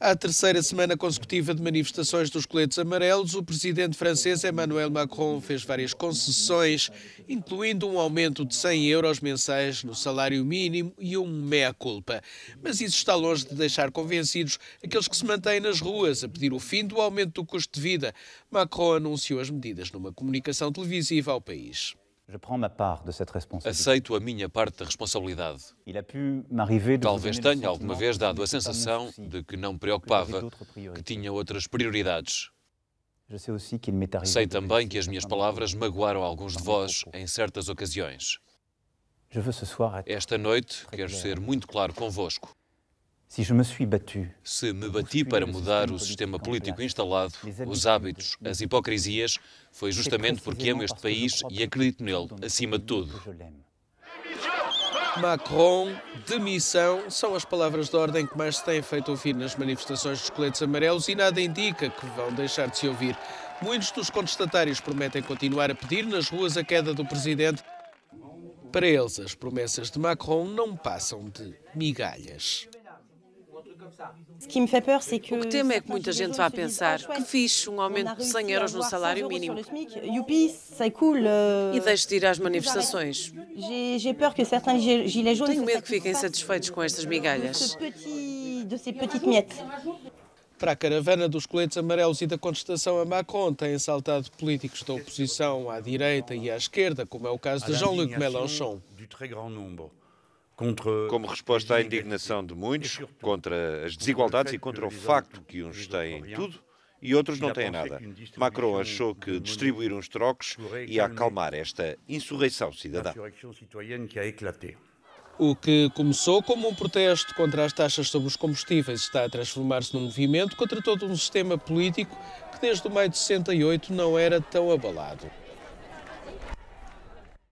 À terceira semana consecutiva de manifestações dos coletes amarelos, o presidente francês Emmanuel Macron fez várias concessões, incluindo um aumento de 100 euros mensais no salário mínimo e um mea culpa Mas isso está longe de deixar convencidos aqueles que se mantêm nas ruas a pedir o fim do aumento do custo de vida. Macron anunciou as medidas numa comunicação televisiva ao país. Aceito a minha parte da responsabilidade. Talvez tenha alguma vez dado a sensação de que não me preocupava, que tinha outras prioridades. Sei também que as minhas palavras magoaram alguns de vós em certas ocasiões. Esta noite quero ser muito claro convosco. Se me bati para mudar o sistema político instalado, os hábitos, as hipocrisias, foi justamente porque amo este país e acredito nele, acima de tudo. Macron, demissão, são as palavras de ordem que mais se têm feito ouvir nas manifestações dos coletes amarelos e nada indica que vão deixar de se ouvir. Muitos dos contestatários prometem continuar a pedir nas ruas a queda do presidente. Para eles, as promessas de Macron não passam de migalhas. O que temo é que muita gente vá pensar que fixe um aumento de 100 euros no salário mínimo eh, e deixe de ir às manifestações. Tenho medo que fiquem satisfeitos com estas migalhas. Para a caravana dos coletes amarelos e da contestação a Macron, têm saltado políticos da oposição à direita e à esquerda, como é o caso de Jean-Luc Mélenchon. Como resposta à indignação de muitos contra as desigualdades e contra o facto que uns têm tudo e outros não têm nada, Macron achou que distribuir uns trocos ia acalmar esta insurreição cidadã. O que começou como um protesto contra as taxas sobre os combustíveis está a transformar-se num movimento contra todo um sistema político que desde o maio de 68 não era tão abalado.